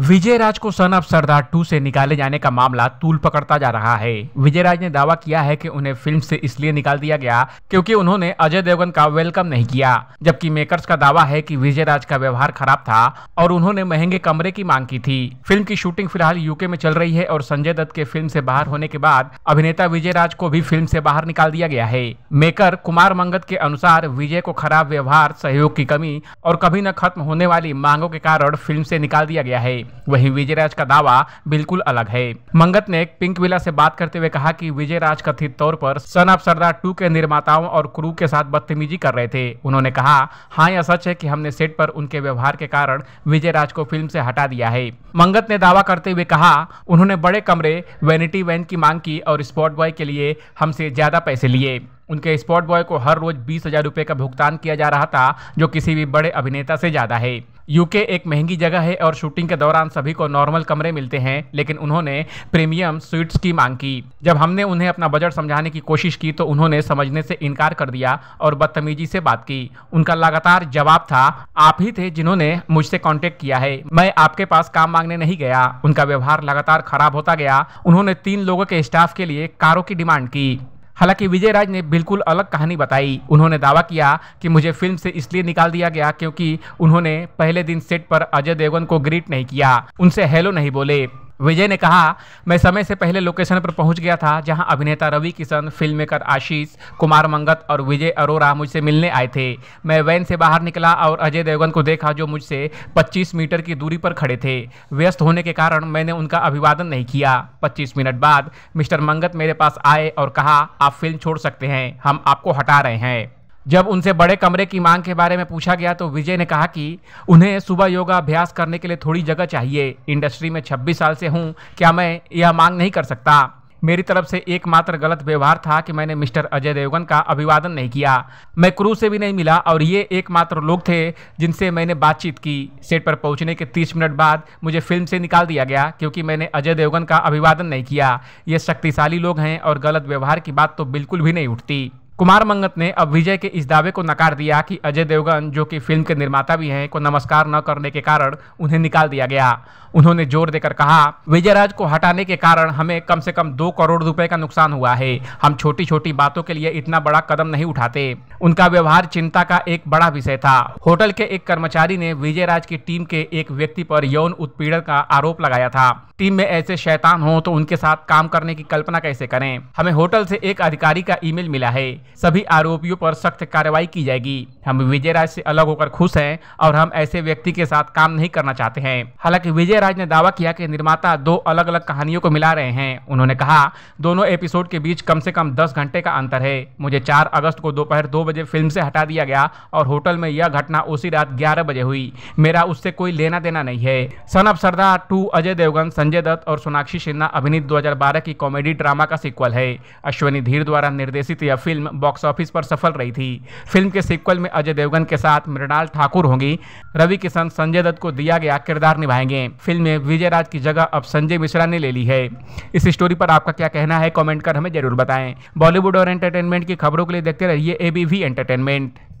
विजय राज को सन of Sardaar to से निकाले जाने का मामला तूल पकड़ता जा रहा है विजय राज ने दावा किया है कि उन्हें फिल्म से इसलिए निकाल दिया गया क्योंकि उन्होंने अजय देवगन का वेलकम नहीं किया जबकि मेकर्स का दावा है कि विजय राज का व्यवहार खराब था और उन्होंने महंगे कमरे की मांग की थी फिल्म की शूटिंग फिलहाल यूके में चल रही है और संजय दत्त के फिल्म से बाहर होने के बाद अभिनेता विजय राज को भी फिल्म से बाहर निकाल दिया गया है मेकर कुमार मंगत के अनुसार विजय को खराब व्यवहार सहयोग की कमी और कभी न खत्म होने वाली मांगों के कारण फिल्म से निकाल दिया गया है है वहीं विजयराज का दावा बिल्कुल अलग है मंगत ने पिंक विला से बात करते हुए कहा कि विजयराज कथित तौर पर सन ऑफ सरदार टू के निर्माताओं और क्रू के साथ बदतमीजी कर रहे थे उन्होंने कहा हाँ यह सच है कि हमने सेट पर उनके व्यवहार के कारण विजयराज को फिल्म से हटा दिया है मंगत ने दावा करते हुए कहा उन्होंने बड़े कमरे वेनिटी वैन की मांग की और स्पॉट बॉय के लिए हमसे ज्यादा पैसे लिए उनके स्पॉट बॉय को हर रोज बीस हजार रूपए का भुगतान किया जा रहा था जो किसी भी बड़े अभिनेता से ज्यादा है यूके एक महंगी जगह है और शूटिंग के दौरान सभी को नॉर्मल कमरे मिलते हैं लेकिन उन्होंने प्रीमियम स्वीट्स की मांग की जब हमने उन्हें अपना बजट समझाने की कोशिश की तो उन्होंने समझने से इनकार कर दिया और बदतमीजी से बात की उनका लगातार जवाब था आप ही थे जिन्होंने मुझसे कॉन्टेक्ट किया है मैं आपके पास काम मांगने नहीं गया उनका व्यवहार लगातार खराब होता गया उन्होंने तीन लोगों के स्टाफ के लिए कारों की डिमांड की हालांकि विजय राज ने बिल्कुल अलग कहानी बताई उन्होंने दावा किया कि मुझे फिल्म से इसलिए निकाल दिया गया क्योंकि उन्होंने पहले दिन सेट पर अजय देवगन को ग्रीट नहीं किया उनसे हेलो नहीं बोले विजय ने कहा मैं समय से पहले लोकेशन पर पहुंच गया था जहां अभिनेता रवि किशन फिल्म मेकर आशीष कुमार मंगत और विजय अरोरा मुझसे मिलने आए थे मैं वैन से बाहर निकला और अजय देवगन को देखा जो मुझसे 25 मीटर की दूरी पर खड़े थे व्यस्त होने के कारण मैंने उनका अभिवादन नहीं किया 25 मिनट बाद मिस्टर मंगत मेरे पास आए और कहा आप फिल्म छोड़ सकते हैं हम आपको हटा रहे हैं जब उनसे बड़े कमरे की मांग के बारे में पूछा गया तो विजय ने कहा कि उन्हें सुबह योगाभ्यास करने के लिए थोड़ी जगह चाहिए इंडस्ट्री में 26 साल से हूँ क्या मैं यह मांग नहीं कर सकता मेरी तरफ से एकमात्र गलत व्यवहार था कि मैंने मिस्टर अजय देवगन का अभिवादन नहीं किया मैं क्रू से भी नहीं मिला और ये एकमात्र लोग थे जिनसे मैंने बातचीत की सेट पर पहुंचने के 30 मिनट बाद मुझे फिल्म से निकाल दिया गया क्योंकि मैंने अजय देवगन का अभिवादन नहीं किया ये शक्तिशाली लोग हैं और गलत व्यवहार की बात तो बिल्कुल भी नहीं उठती कुमार मंगत ने अब विजय के इस दावे को नकार दिया कि अजय देवगन जो कि फिल्म के निर्माता भी हैं को नमस्कार न करने के कारण उन्हें निकाल दिया गया उन्होंने जोर देकर कहा विजय राज को हटाने के कारण हमें कम से कम दो करोड़ रुपए का नुकसान हुआ है हम छोटी छोटी बातों के लिए इतना बड़ा कदम नहीं उठाते उनका व्यवहार चिंता का एक बड़ा विषय था होटल के एक कर्मचारी ने विजय राज की टीम के एक व्यक्ति पर यौन उत्पीड़न का आरोप लगाया था टीम में ऐसे शैतान हो तो उनके साथ काम करने की कल्पना कैसे करें हमें होटल से एक अधिकारी का ईमेल मिला है सभी आरोपियों पर सख्त कार्रवाई की जाएगी हम विजय राज से अलग होकर खुश हैं और हम ऐसे व्यक्ति के साथ काम नहीं करना चाहते हैं हालांकि विजय राज ने दावा किया कि निर्माता दो अलग अलग कहानियों को मिला रहे हैं उन्होंने कहा दोनों एपिसोड के बीच कम से कम दस घंटे का अंतर है मुझे चार अगस्त को दोपहर दो बजे फिल्म से हटा दिया गया और होटल में यह घटना उसी रात ग्यारह बजे हुई मेरा उससे कोई लेना देना नहीं है son of Sardaar two Ajay Devgn Sanjay Dutt और सोनाक्षी सिन्हा अभिनीत दो की कॉमेडी ड्रामा का सिक्वल है अश्विनी धीर द्वारा निर्देशित यह फिल्म बॉक्स ऑफिस पर सफल रही थी फिल्म के सीक्वल में अजय देवगन के साथ मृणाल ठाकुर होंगी रवि किशन संजय दत्त को दिया गया किरदार निभाएंगे फिल्म में विजय राज की जगह अब संजय मिश्रा ने ले ली है इस स्टोरी पर आपका क्या कहना है कॉमेंट कर हमें जरूर बताएं बॉलीवुड और एंटरटेनमेंट की खबरों के लिए देखते रहिए एबीवी एंटरटेनमेंट